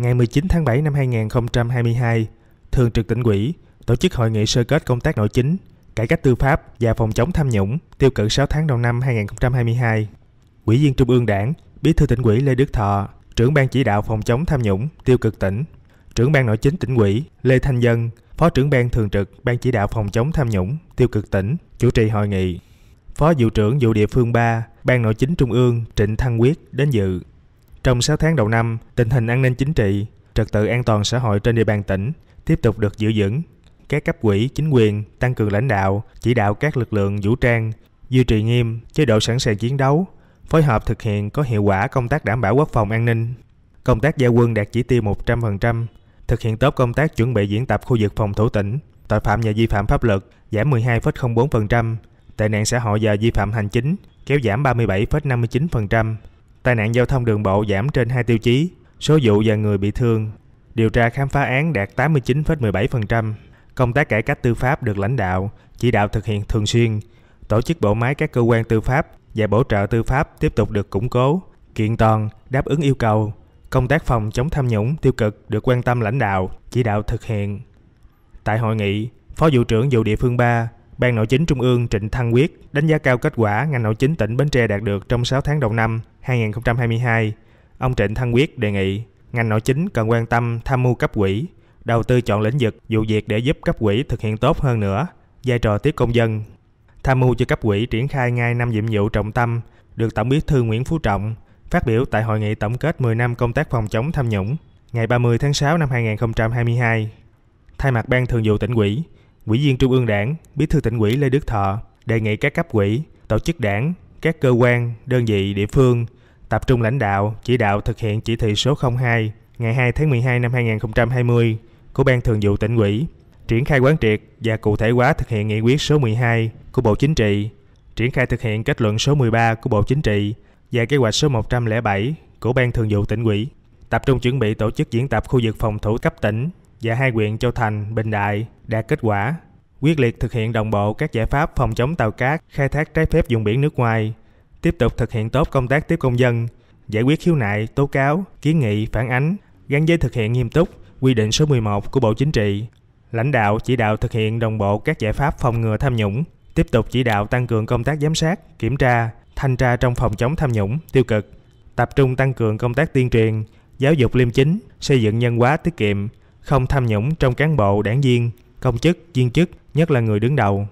ngày 19 tháng 7 năm 2022, Thường trực tỉnh ủy tổ chức hội nghị sơ kết công tác nội chính, cải cách tư pháp và phòng chống tham nhũng tiêu cực 6 tháng đầu năm 2022. Ủy viên Trung ương Đảng, Bí thư tỉnh ủy Lê Đức Thọ, trưởng ban chỉ đạo phòng chống tham nhũng tiêu cực tỉnh, trưởng ban nội chính tỉnh ủy Lê Thanh Dân, phó trưởng ban thường trực ban chỉ đạo phòng chống tham nhũng tiêu cực tỉnh chủ trì hội nghị. Phó vụ trưởng vụ địa phương 3, ban nội chính trung ương Trịnh Thăng Quyết đến dự. Trong 6 tháng đầu năm, tình hình an ninh chính trị, trật tự an toàn xã hội trên địa bàn tỉnh tiếp tục được giữ vững. Các cấp quỹ, chính quyền tăng cường lãnh đạo, chỉ đạo các lực lượng vũ trang, duy trì nghiêm chế độ sẵn sàng chiến đấu, phối hợp thực hiện có hiệu quả công tác đảm bảo quốc phòng an ninh. Công tác gia quân đạt chỉ tiêu 100%, thực hiện tốt công tác chuẩn bị diễn tập khu vực phòng thủ tỉnh, tội phạm và vi phạm pháp luật giảm 12,04%, tệ nạn xã hội và vi phạm hành chính kéo giảm 37,59%, Tai nạn giao thông đường bộ giảm trên hai tiêu chí, số vụ và người bị thương. Điều tra khám phá án đạt 89,17%. Công tác cải cách tư pháp được lãnh đạo, chỉ đạo thực hiện thường xuyên. Tổ chức bộ máy các cơ quan tư pháp và bổ trợ tư pháp tiếp tục được củng cố, kiện toàn, đáp ứng yêu cầu. Công tác phòng chống tham nhũng tiêu cực được quan tâm lãnh đạo, chỉ đạo thực hiện. Tại hội nghị, Phó vụ trưởng vụ địa phương 3 Ban Nội chính Trung ương Trịnh Thăng Quyết đánh giá cao kết quả ngành nội chính tỉnh Bến Tre đạt được trong 6 tháng đầu năm 2022. Ông Trịnh Thăng Quyết đề nghị ngành nội chính cần quan tâm tham mưu cấp quỹ, đầu tư chọn lĩnh vực vụ việc để giúp cấp quỹ thực hiện tốt hơn nữa vai trò tiếp công dân. Tham mưu cho cấp quỹ triển khai ngay năm nhiệm vụ trọng tâm được Tổng Bí thư Nguyễn Phú Trọng phát biểu tại hội nghị tổng kết 10 năm công tác phòng chống tham nhũng ngày 30 tháng 6 năm 2022. Thay mặt Ban Thường vụ tỉnh ủy, Ủy viên Trung ương Đảng, Bí thư tỉnh ủy Lê Đức Thọ đề nghị các cấp ủy, tổ chức đảng, các cơ quan, đơn vị địa phương tập trung lãnh đạo, chỉ đạo thực hiện chỉ thị số 02 ngày 2 tháng 12 năm 2020 của Ban Thường vụ tỉnh ủy, triển khai quán triệt và cụ thể hóa thực hiện nghị quyết số 12 của Bộ Chính trị, triển khai thực hiện kết luận số 13 của Bộ Chính trị và kế hoạch số 107 của Ban Thường vụ tỉnh ủy, tập trung chuẩn bị tổ chức diễn tập khu vực phòng thủ cấp tỉnh và hai huyện Châu Thành, Bình Đại đạt kết quả. Quyết liệt thực hiện đồng bộ các giải pháp phòng chống tàu cát, khai thác trái phép vùng biển nước ngoài, tiếp tục thực hiện tốt công tác tiếp công dân, giải quyết khiếu nại, tố cáo, kiến nghị, phản ánh, gắn với thực hiện nghiêm túc quy định số 11 của Bộ Chính trị, lãnh đạo chỉ đạo thực hiện đồng bộ các giải pháp phòng ngừa tham nhũng, tiếp tục chỉ đạo tăng cường công tác giám sát, kiểm tra, thanh tra trong phòng chống tham nhũng, tiêu cực, tập trung tăng cường công tác tuyên truyền, giáo dục liêm chính, xây dựng nhân hóa tiết kiệm, không tham nhũng trong cán bộ, đảng viên, công chức, viên chức, nhất là người đứng đầu.